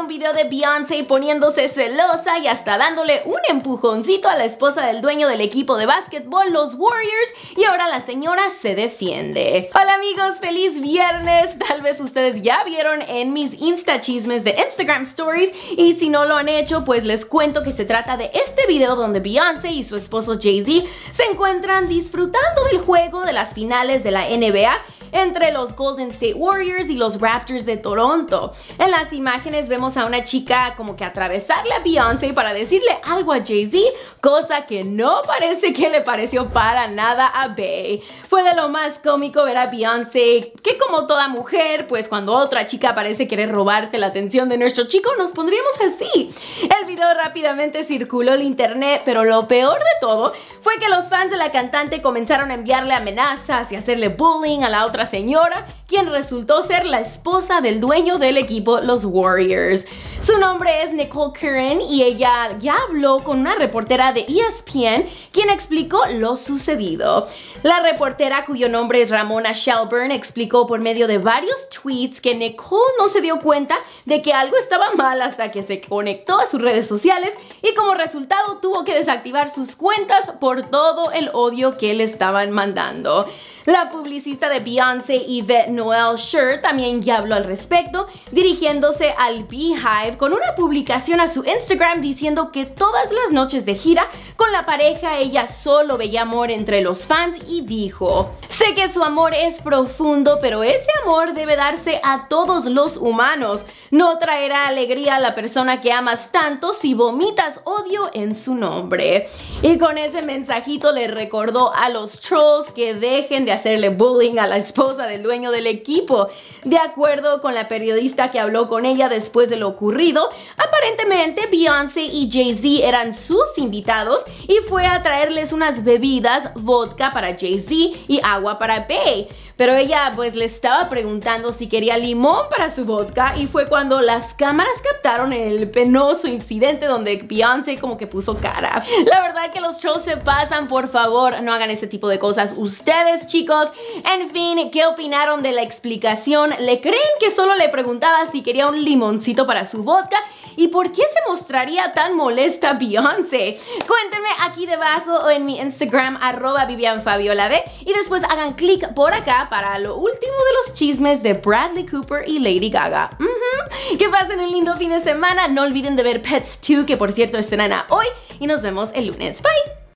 un video de Beyoncé poniéndose celosa y hasta dándole un empujoncito a la esposa del dueño del equipo de básquetbol, los Warriors, y ahora la señora se defiende. Hola amigos, feliz viernes. Tal vez ustedes ya vieron en mis Insta chismes de Instagram Stories y si no lo han hecho, pues les cuento que se trata de este video donde Beyoncé y su esposo Jay-Z se encuentran disfrutando del juego de las finales de la NBA entre los Golden State Warriors y los Raptors de Toronto. En las imágenes vemos a una chica como que atravesarle a Beyoncé para decirle algo a Jay-Z, cosa que no parece que le pareció para nada a Bey. Fue de lo más cómico ver a Beyoncé, que como toda mujer, pues cuando otra chica parece querer robarte la atención de nuestro chico, nos pondríamos así. El video rápidamente circuló el internet, pero lo peor de todo fue que los fans de la cantante comenzaron a enviarle amenazas y hacerle bullying a la otra señora, quien resultó ser la esposa del dueño del equipo, los Warriors. Su nombre es Nicole Curran y ella ya habló con una reportera de ESPN quien explicó lo sucedido. La reportera, cuyo nombre es Ramona Shelburne, explicó por medio de varios tweets que Nicole no se dio cuenta de que algo estaba mal hasta que se conectó a sus redes sociales y como resultado tuvo que desactivar sus cuentas por todo el odio que le estaban mandando. La publicista de Beyoncé, Yvette Noel Sher, también ya habló al respecto, dirigiéndose al Beehive con una publicación a su Instagram diciendo que todas las noches de gira con la pareja ella solo veía amor entre los fans y dijo, Sé que su amor es profundo, pero ese amor debe darse a todos los humanos. No traerá alegría a la persona que amas tanto si vomitas odio en su nombre. Y con ese mensajito le recordó a los trolls que dejen de hacerle bullying a la esposa del dueño del equipo. De acuerdo con la periodista que habló con ella después de lo ocurrido, aparentemente Beyoncé y Jay-Z eran sus invitados y fue a traerles unas bebidas, vodka para Jay-Z y agua para Pei. Pero ella pues le estaba preguntando si quería limón para su vodka y fue cuando las cámaras captaron el penoso incidente donde Beyoncé como que puso cara. La verdad que los shows se pasan, por favor, no hagan ese tipo de cosas ustedes, chicos. En fin, ¿qué opinaron de la explicación? ¿Le creen que solo le preguntaba si quería un limoncito para su vodka? ¿Y por qué se mostraría tan molesta Beyoncé? Cuéntenme aquí debajo o en mi Instagram, arroba Vivian Fabiola Y después hagan clic por acá para lo último de los chismes de Bradley Cooper y Lady Gaga. Que pasen un lindo fin de semana. No olviden de ver Pets 2, que por cierto es escena hoy. Y nos vemos el lunes. Bye.